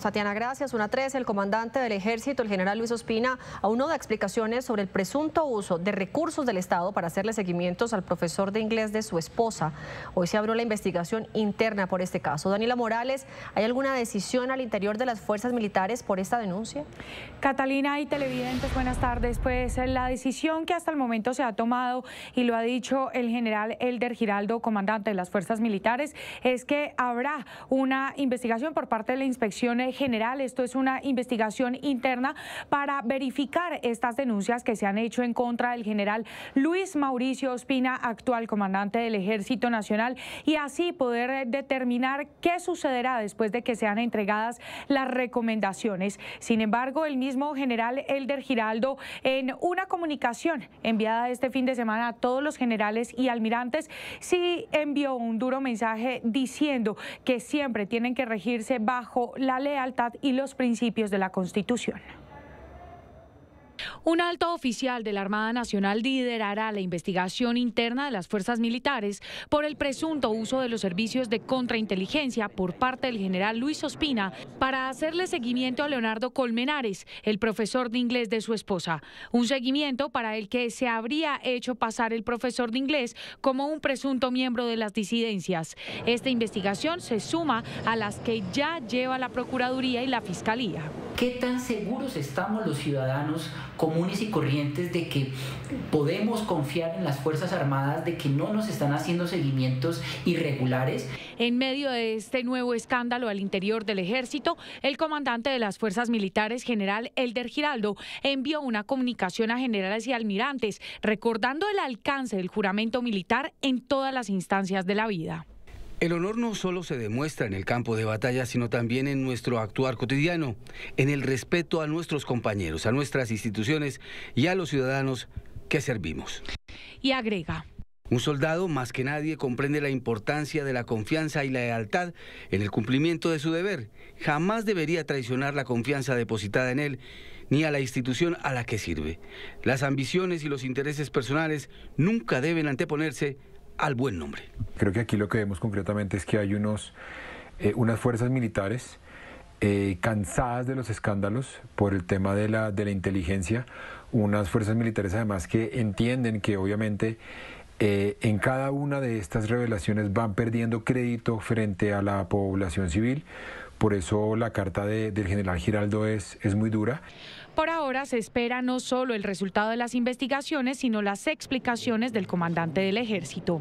Tatiana, gracias. Una tres, el comandante del ejército, el general Luis Ospina, aún no da explicaciones sobre el presunto uso de recursos del Estado para hacerle seguimientos al profesor de inglés de su esposa. Hoy se abrió la investigación interna por este caso. Daniela Morales, ¿hay alguna decisión al interior de las fuerzas militares por esta denuncia? Catalina y televidentes, buenas tardes. Pues eh, la decisión que hasta el momento se ha tomado y lo ha dicho el general Elder Giraldo, comandante de las fuerzas militares, es que habrá una investigación por parte de la inspección General. Esto es una investigación interna para verificar estas denuncias que se han hecho en contra del general Luis Mauricio Ospina, actual comandante del Ejército Nacional, y así poder determinar qué sucederá después de que sean entregadas las recomendaciones. Sin embargo, el mismo general Elder Giraldo, en una comunicación enviada este fin de semana a todos los generales y almirantes, sí envió un duro mensaje diciendo que siempre tienen que regirse bajo la lealtad y los principios de la Constitución. Un alto oficial de la Armada Nacional liderará la investigación interna de las fuerzas militares por el presunto uso de los servicios de contrainteligencia por parte del general Luis Ospina para hacerle seguimiento a Leonardo Colmenares, el profesor de inglés de su esposa. Un seguimiento para el que se habría hecho pasar el profesor de inglés como un presunto miembro de las disidencias. Esta investigación se suma a las que ya lleva la Procuraduría y la Fiscalía. ¿Qué tan seguros estamos los ciudadanos comunes y corrientes de que podemos confiar en las Fuerzas Armadas, de que no nos están haciendo seguimientos irregulares? En medio de este nuevo escándalo al interior del ejército, el comandante de las Fuerzas Militares, general Elder Giraldo, envió una comunicación a generales y almirantes recordando el alcance del juramento militar en todas las instancias de la vida. El honor no solo se demuestra en el campo de batalla, sino también en nuestro actuar cotidiano, en el respeto a nuestros compañeros, a nuestras instituciones y a los ciudadanos que servimos. Y agrega. Un soldado más que nadie comprende la importancia de la confianza y la lealtad en el cumplimiento de su deber. Jamás debería traicionar la confianza depositada en él ni a la institución a la que sirve. Las ambiciones y los intereses personales nunca deben anteponerse al buen nombre. Creo que aquí lo que vemos concretamente es que hay unos, eh, unas fuerzas militares eh, cansadas de los escándalos por el tema de la, de la inteligencia, unas fuerzas militares además que entienden que obviamente eh, en cada una de estas revelaciones van perdiendo crédito frente a la población civil. Por eso la carta del general Giraldo es, es muy dura. Por ahora se espera no solo el resultado de las investigaciones, sino las explicaciones del comandante del ejército.